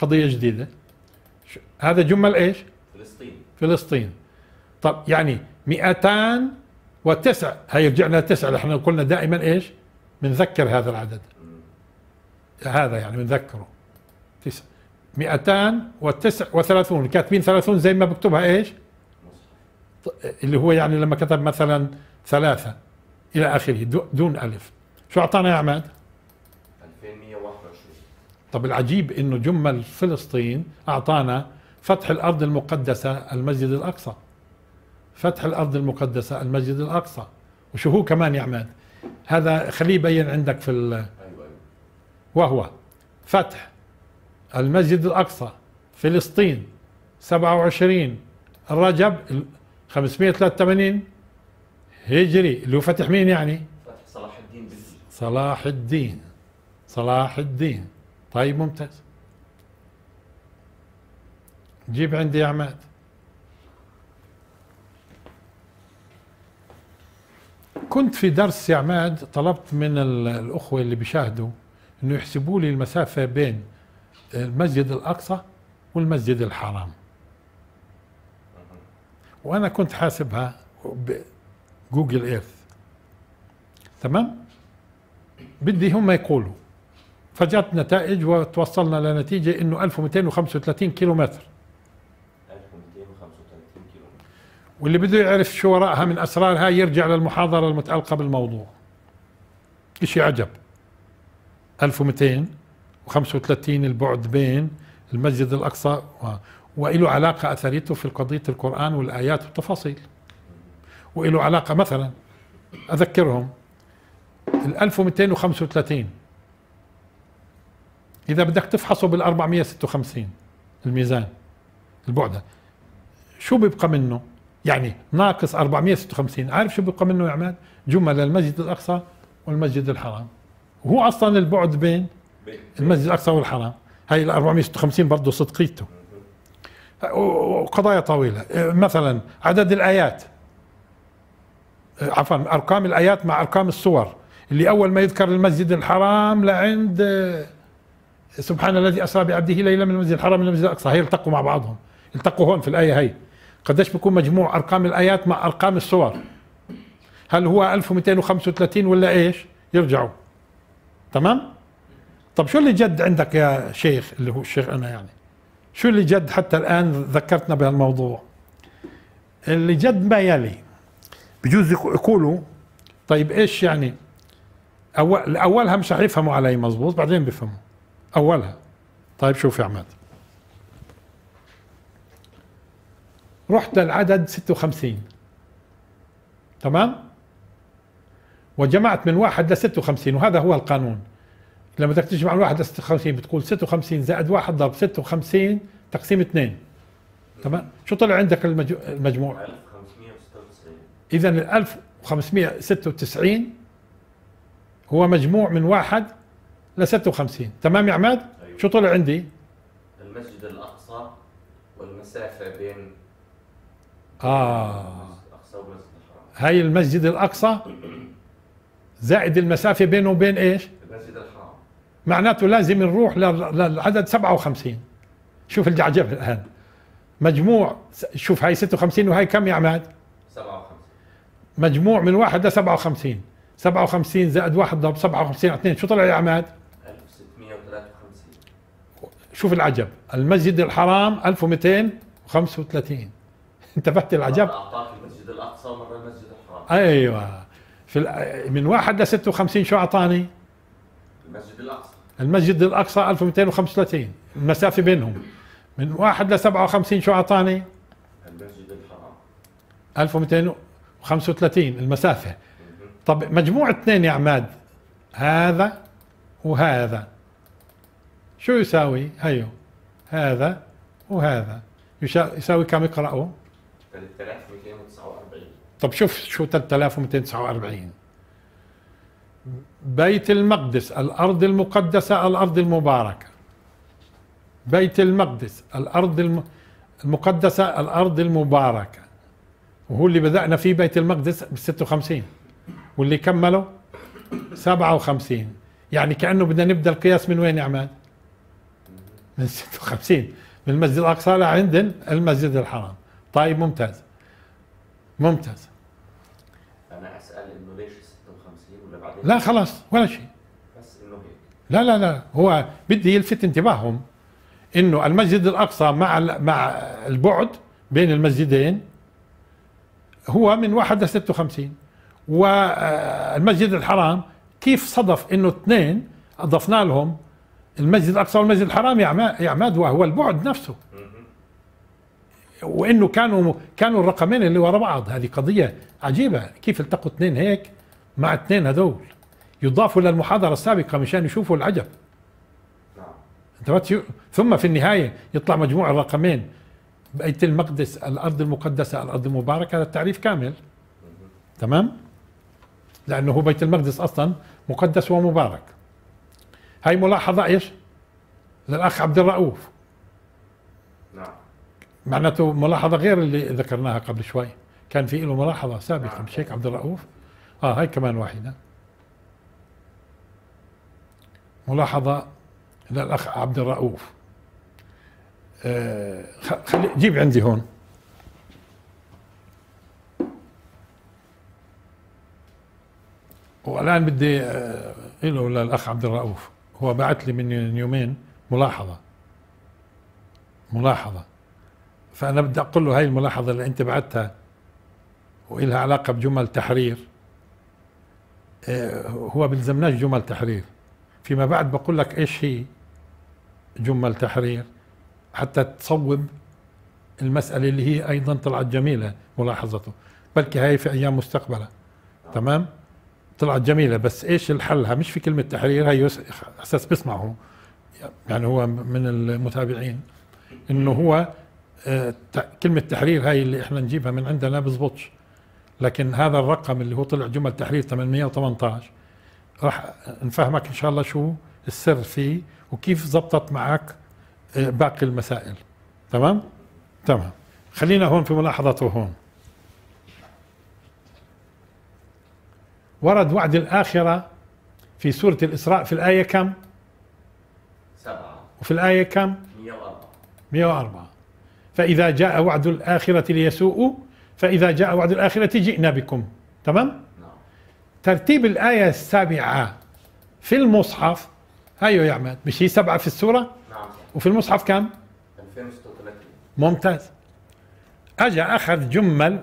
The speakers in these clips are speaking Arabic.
قضيه جديده هذا جمل ايش؟ فلسطين فلسطين طب يعني 209 هي رجعنا تسعه احنا قلنا دائما ايش؟ بنذكر هذا العدد هذا يعني بنذكره تسعة 239 كاتبين 30 زي ما بكتبها ايش؟ اللي هو يعني لما كتب مثلا ثلاثة إلى آخره دون ألف شو أعطانا يا عماد؟ طب العجيب انه جمل فلسطين اعطانا فتح الارض المقدسه المسجد الاقصى فتح الارض المقدسه المسجد الاقصى وشو هو كمان يا عماد هذا خليه يبين عندك في ال... أيوة، أيوة. وهو فتح المسجد الاقصى فلسطين 27 رجب 583 هجري اللي هو فتح مين يعني؟ فتح صلاح الدين صلاح الدين صلاح الدين طيب ممتاز جيب عندي يا عماد كنت في درس يا عماد طلبت من الأخوة اللي بيشاهدوا أنه يحسبوا لي المسافة بين المسجد الأقصى والمسجد الحرام وأنا كنت حاسبها بجوجل إيرث تمام بدي هم يقولوا فجت نتائج وتوصلنا لنتيجة انه 1235 كيلومتر 1235 كيلومتر واللي بده يعرف شو وراءها من اسرار هاي يرجع للمحاضرة المتعلقة بالموضوع اشي عجب 1235 البعد بين المسجد الاقصى وله علاقة اثريته في قضية القرآن والايات والتفاصيل وله علاقة مثلا اذكرهم ال 1235 اذا بدك تفحصه بال 456 الميزان البعدة شو بيبقى منه يعني ناقص 456 عارف شو بيبقى منه يا عماد جمل المسجد الاقصى والمسجد الحرام وهو اصلا البعد بين المسجد الاقصى والحرام هاي ال 456 برضه صدقيته وقضايا طويله مثلا عدد الايات عفوا ارقام الايات مع ارقام السور اللي اول ما يذكر المسجد الحرام لعند سبحان الذي اسرى بعبده ليلا من المسجد الحرام الى المسجد الاقصى هي التقوا مع بعضهم التقوا هون في الايه هي قديش بيكون مجموع ارقام الايات مع ارقام الصور هل هو 1235 ولا ايش يرجعوا تمام طب شو اللي جد عندك يا شيخ اللي هو الشيخ انا يعني شو اللي جد حتى الان ذكرتنا بهالموضوع اللي جد ما يلي بجوز يقولوا طيب ايش يعني اول اولها مش حيفهموا علي مزبوط بعدين بيفهموا أولها طيب شوف يا عماد رحت للعدد 56 تمام وجمعت من واحد ل 56 وهذا هو القانون لما بدك تجمع من واحد ل 56 بتقول 56 زائد واحد ضرب 56 تقسيم 2 تمام شو طلع عندك المجموع 1596 اذا ال 1596 هو مجموع من واحد ل 56 تمام يا عماد؟ أيوة. شو طلع عندي؟ المسجد الاقصى والمسافه بين اه الاقصى والمسجد الحرام هاي المسجد الاقصى زائد المسافه بينه وبين ايش؟ المسجد الحرام معناته لازم نروح للعدد 57 شوف الجعجب الان مجموع شوف هاي 56 وهاي كم يا عماد؟ 57 مجموع من واحد ل 57 57 زائد واحد ضرب 57 على 2 شو طلع يا عماد؟ شوف العجب المسجد الحرام 1235 انتبهت العجب اعطاك المسجد الاقصى مره المسجد الحرام ايوه في من واحد ل 56 شو اعطاني؟ المسجد الاقصى المسجد الاقصى 1235 المسافه بينهم من واحد ل 57 شو اعطاني؟ المسجد الحرام 1235 المسافه طب مجموع اثنين يا عماد هذا وهذا شو يساوي هيو أيوه. هذا وهذا يساوي كم يقرأوا؟ 3249 طب شوف شو 3249 بيت المقدس الأرض المقدسة الأرض المباركة بيت المقدس الأرض المقدسة الأرض المباركة وهو اللي بدأنا فيه بيت المقدس ب 56 واللي كمله 57 يعني كأنه بدنا نبدأ القياس من وين يا عماد؟ من 56 من المسجد الأقصى لعند المسجد الحرام طيب ممتاز ممتاز أنا أسأل إنه ليش 56 ولا بعدين لا خلاص ولا شيء بس إنه هيك لا لا لا هو بدي يلفت انتباههم إنه المسجد الأقصى مع مع البعد بين المسجدين هو من 1 ل 56 والمسجد الحرام كيف صدف انه اثنين اضفنا لهم المسجد الأقصى والمسجد الحرام يا عماد وهو البعد نفسه وانه كانوا كانوا الرقمين اللي ورا بعض هذه قضيه عجيبه كيف التقوا اثنين هيك مع اثنين هذول يضافوا للمحاضره السابقه مشان يشوفوا العجب نعم. ثم في النهايه يطلع مجموع الرقمين بيت المقدس الارض المقدسه الارض المباركه هذا التعريف كامل تمام لانه هو بيت المقدس اصلا مقدس ومبارك هاي ملاحظة ايش؟ للأخ عبد الرؤوف نعم معناته ملاحظة غير اللي ذكرناها قبل شوي كان في له ملاحظة سابقة مش نعم. هيك عبد الرؤوف؟ اه هاي كمان واحدة ملاحظة للأخ عبد الرؤوف آه خلي جيب عندي هون والان بدي آه، له للاخ عبد الرؤوف هو بعت لي من يومين ملاحظه ملاحظه فانا بدي اقول له هاي الملاحظه اللي انت بعتها وإلها علاقه بجمل تحرير آه، هو بيلزمناش جمل تحرير فيما بعد بقول لك ايش هي جمل تحرير حتى تصوب المسألة اللي هي أيضا طلعت جميلة ملاحظته بلكي هاي في أيام مستقبلة تمام طلعت جميلة بس ايش الحلها مش في كلمة تحرير هي اساس بسمعه يعني هو من المتابعين انه هو آه، كلمة تحرير هاي اللي احنا نجيبها من عندنا بزبطش لكن هذا الرقم اللي هو طلع جمل تحرير 818 راح نفهمك ان شاء الله شو السر فيه وكيف زبطت معك آه، باقي المسائل تمام تمام خلينا هون في ملاحظته هون ورد وعد الآخرة في سورة الإسراء في الآية كم؟ سبعة وفي الآية كم؟ 104 104 فإذا جاء وعد الآخرة ليسوءوا فإذا جاء وعد الآخرة جئنا بكم تمام؟ نعم. ترتيب الآية السابعة في المصحف هيو أيوة يا عماد مش هي سبعة في السورة؟ نعم وفي المصحف كم؟ 2630 ممتاز أجا أخذ جمل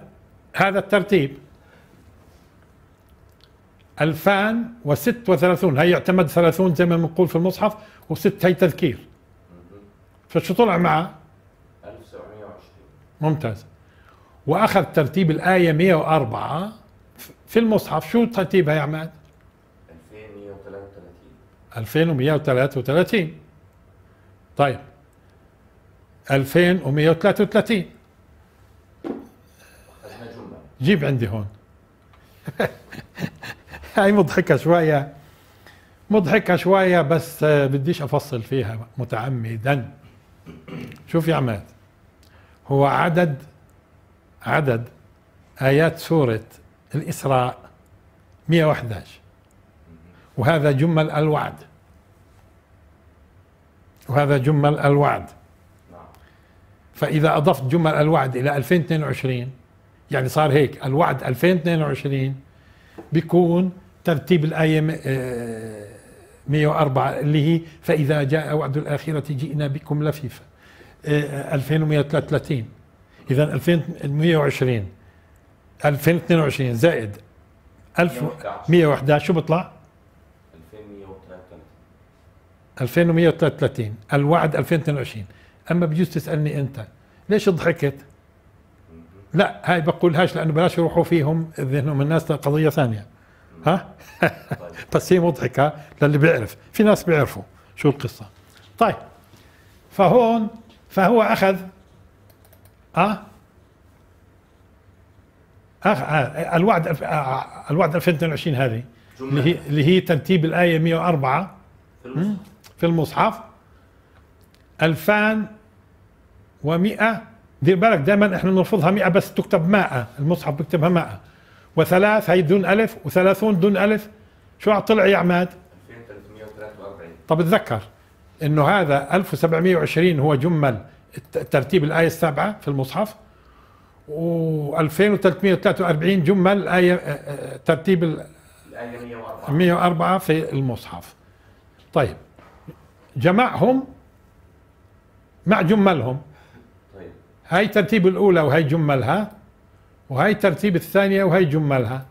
هذا الترتيب 2036 هي يعتمد 30 زي ما بنقول في المصحف وست هي تذكير فشو طلع معه 1720 ممتاز واخذ ترتيب الايه 104 في المصحف شو ترتيبها يا عماد 2133 2133 طيب 2133 جيب عندي هون هاي مضحكة شوية مضحكة شوية بس آه، بديش أفصل فيها متعمدا شوف يا عماد هو عدد عدد آيات سورة الإسراء 111 وهذا جمل الوعد وهذا جمل الوعد فإذا أضفت جمل الوعد إلى 2022 يعني صار هيك الوعد 2022 بيكون ترتيب الآية 104 آه، اللي هي فإذا جاء وعد الآخرة جئنا بكم لفيفا 2133 إذا 2120 2022 زائد 1111 شو بيطلع؟ 2133 الوعد 2022 أما بجوز تسألني أنت ليش ضحكت؟ لا هاي بقولهاش لانه بلاش يروحوا فيهم ذهنهم الناس قضيه ثانيه ها بس هي مضحكه للي بيعرف في ناس بيعرفوا شو القصه طيب فهون فهو اخذ اه أخ... الوعد آه، آه، الوعد 2022 هذه اللي هي اللي هي ترتيب الايه 104 في المصحف, في المصحف 2100 دير بالك دائما احنا بنرفضها 100 بس تكتب 100 المصحف بكتبها 100 وثلاث هي دون الف و30 دون الف شو طلع يا عماد؟ 2343 طب اتذكر انه هذا 1720 هو جمل ترتيب الايه السابعه في المصحف و2343 جمل آية، آه، آه، الايه ترتيب الايه 104 104 في المصحف طيب جمعهم مع جملهم هاي ترتيب الأولى وهي جملها وهي ترتيب الثانية وهي جملها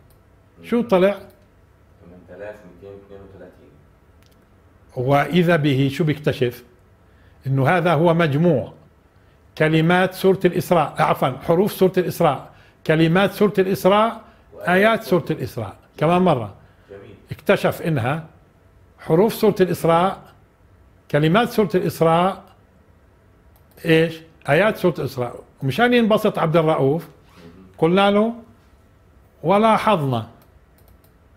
شو طلع 8232 وإذا به شو بيكتشف أنه هذا هو مجموع كلمات سورة الإسراء عفوا حروف سورة الإسراء كلمات سورة الإسراء آيات سورة الإسراء كمان مرة جميل. اكتشف إنها حروف سورة الإسراء كلمات سورة الإسراء إيش ايات سوره اسراء مشان ينبسط عبد الرؤوف قلنا له ولاحظنا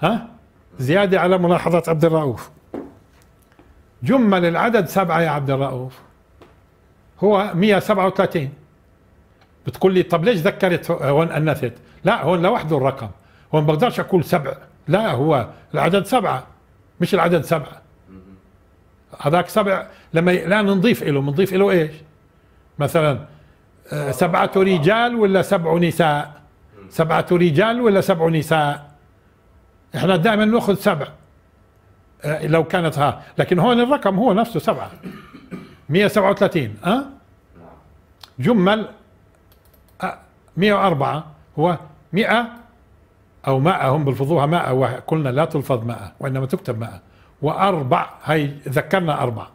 ها زياده على ملاحظه عبد الرؤوف جمل العدد سبعه يا عبد الرؤوف هو 137 بتقول لي طب ليش ذكرت هون انثت لا هون لوحده الرقم هون بقدرش اقول سبع لا هو العدد سبعه مش العدد سبعه هذاك سبع لما لا نضيف له بنضيف له ايش؟ مثلا آه، سبعة رجال ولا سبع نساء سبعة رجال ولا سبع نساء احنا دائما ناخذ سبع آه، لو كانت ها لكن هون الرقم هو نفسه سبعة 137 ها جمل 104 آه، هو 100 أو 100 هم بلفظوها ماء وقلنا لا تلفظ ماء وإنما تكتب ماء وأربع هي ذكرنا أربع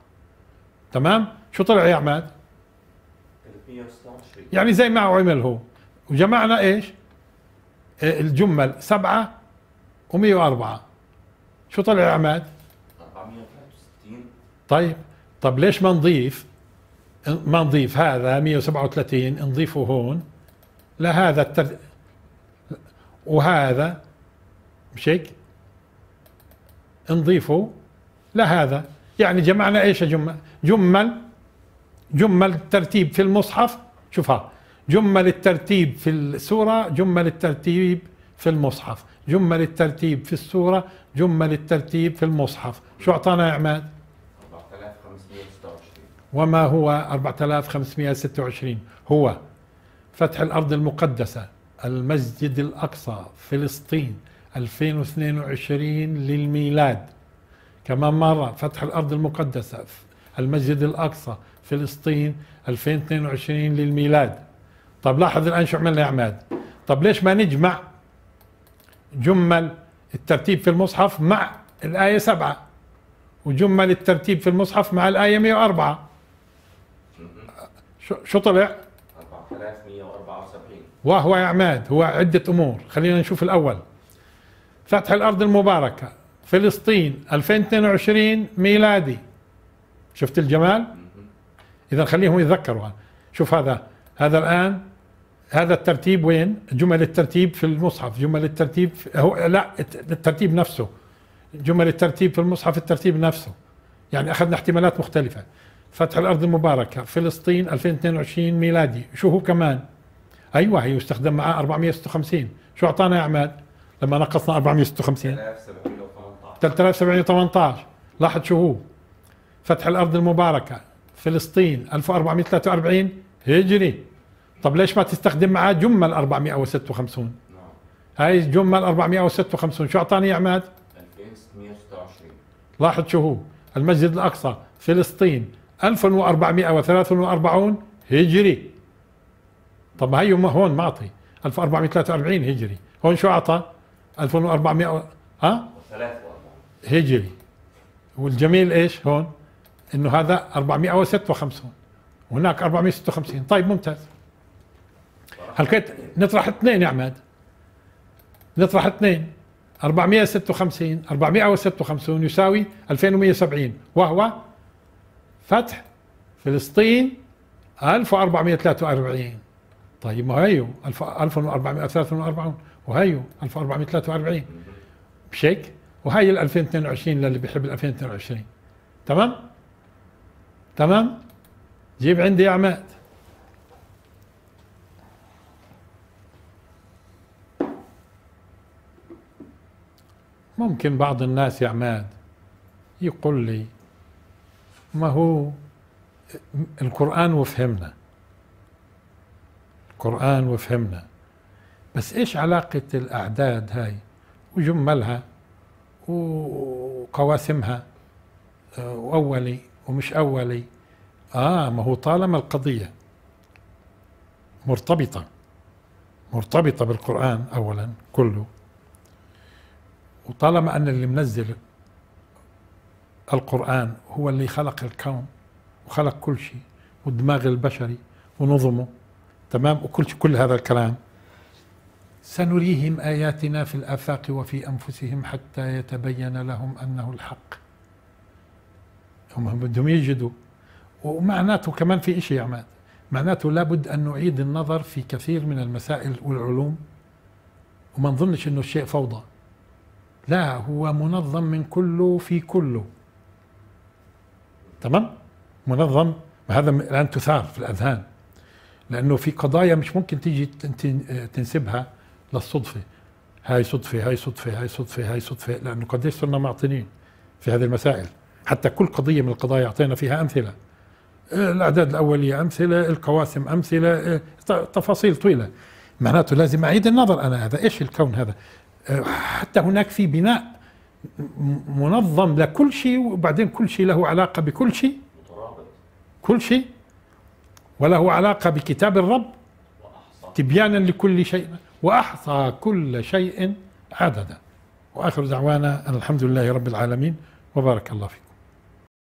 تمام شو طلع يا عماد يعني زي ما عمل هو وجمعنا ايش إيه، الجمل سبعة و واربعة شو طلع يا عماد 463 طيب طب ليش ما نضيف ما نضيف هذا 137 نضيفه هون لهذا التر... وهذا مش هيك نضيفه لهذا يعني جمعنا ايش يا جمل جمل جمل الترتيب في المصحف شوفها جمل الترتيب في السورة جمل الترتيب في المصحف جمل الترتيب في السورة جمل الترتيب في المصحف شو أعطانا يا عماد 4526 وما هو 4526 هو فتح الأرض المقدسة المسجد الأقصى فلسطين 2022 للميلاد كمان مرة فتح الأرض المقدسة المسجد الأقصى فلسطين 2022 للميلاد طب لاحظ الآن شو عملنا يا عماد طب ليش ما نجمع جمل الترتيب في المصحف مع الآية 7 وجمل الترتيب في المصحف مع الآية 104 شو طلع 4174 وهو يا عماد هو عدة أمور خلينا نشوف الأول فتح الأرض المباركة فلسطين 2022 ميلادي شفت الجمال اذا خليهم يتذكروا شوف هذا هذا الان هذا الترتيب وين جمل الترتيب في المصحف جمل الترتيب هو لا الترتيب نفسه جمل الترتيب في المصحف الترتيب نفسه يعني اخذنا احتمالات مختلفه فتح الارض المباركه فلسطين 2022 ميلادي شو هو كمان ايوه هي استخدم معاه 456 شو اعطانا يا عماد لما نقصنا 456 3718 3718 لاحظ شو هو فتح الارض المباركه فلسطين 1443 هجري طب ليش ما تستخدم معاه جمل 456 هاي جمل 456 شو اعطاني يا عماد 2626 لاحظ شو هو المسجد الاقصى فلسطين 1443 هجري طب هي هون معطي 1443 هجري هون شو اعطى 1400 ها 3 هجري والجميل ايش هون انه هذا 456 وهناك 456 طيب ممتاز هل كنت نطرح اثنين يا عماد نطرح اثنين 456 456 يساوي 2170 وهو فتح فلسطين 1443 طيب ما هيو 1443 وهيو 1443 بشيك وهي ال 2022 للي بيحب ال 2022 تمام؟ تمام جيب عندي يا عماد ممكن بعض الناس يا عماد يقول لي ما هو القرآن وفهمنا القرآن وفهمنا بس ايش علاقة الأعداد هاي وجملها وقواسمها أه، وأولي ومش أولي آه ما هو طالما القضية مرتبطة مرتبطة بالقرآن أولا كله وطالما أن اللي منزل القرآن هو اللي خلق الكون وخلق كل شيء والدماغ البشري ونظمه تمام وكل شيء كل هذا الكلام سنريهم آياتنا في الآفاق وفي أنفسهم حتى يتبين لهم أنه الحق هم بدهم يجدوا ومعناته كمان في شيء يا عماد معناته لابد أن نعيد النظر في كثير من المسائل والعلوم وما نظنش أنه الشيء فوضى لا هو منظم من كله في كله تمام منظم هذا الآن تثار في الأذهان لأنه في قضايا مش ممكن تيجي تنسبها للصدفة هاي صدفة هاي صدفة هاي صدفة هاي صدفة لأنه قديش صرنا معطلين في هذه المسائل حتى كل قضية من القضايا أعطينا فيها أمثلة الأعداد الأولية أمثلة القواسم أمثلة تفاصيل طويلة معناته لازم أعيد النظر أنا هذا إيش الكون هذا حتى هناك في بناء منظم لكل شيء وبعدين كل شيء له علاقة بكل شيء كل شيء وله علاقة بكتاب الرب تبيانا لكل شيء وأحصى كل شيء عددا وآخر دعوانا أن الحمد لله رب العالمين وبارك الله فيكم